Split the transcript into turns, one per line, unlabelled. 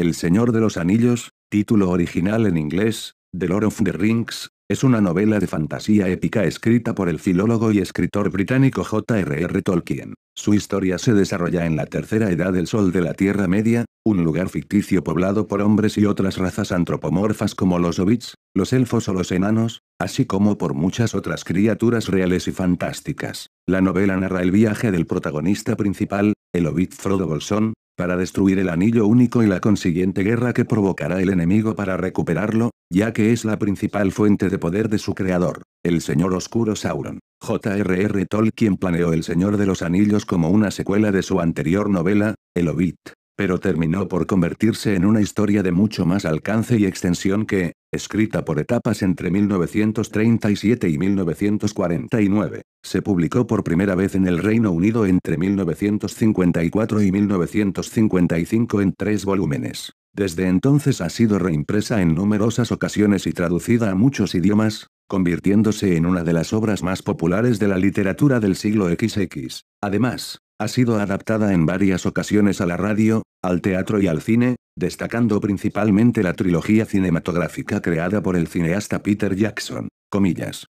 El Señor de los
Anillos, título original en inglés, The Lord of the Rings, es una novela de fantasía épica escrita por el filólogo y escritor británico J.R.R. Tolkien. Su historia se desarrolla en la tercera edad del Sol de la Tierra Media, un lugar ficticio poblado por hombres y otras razas antropomorfas como los hobbits, los elfos o los enanos, así como por muchas otras criaturas reales y fantásticas. La novela narra el viaje del protagonista principal, el hobbit Frodo Bolsón, para destruir el anillo único y la consiguiente guerra que provocará el enemigo para recuperarlo, ya que es la principal fuente de poder de su creador, el señor oscuro Sauron. J.R.R. Tolkien planeó El Señor de los Anillos como una secuela de su anterior novela, El Hobbit pero terminó por convertirse en una historia de mucho más alcance y extensión que, escrita por etapas entre 1937 y 1949, se publicó por primera vez en el Reino Unido entre 1954 y 1955 en tres volúmenes. Desde entonces ha sido reimpresa en numerosas ocasiones y traducida a muchos idiomas, convirtiéndose en una de las obras más populares de la literatura del siglo XX. Además, ha sido adaptada en varias ocasiones a la radio, al teatro y al cine, destacando principalmente la trilogía cinematográfica creada por el cineasta Peter Jackson. Comillas.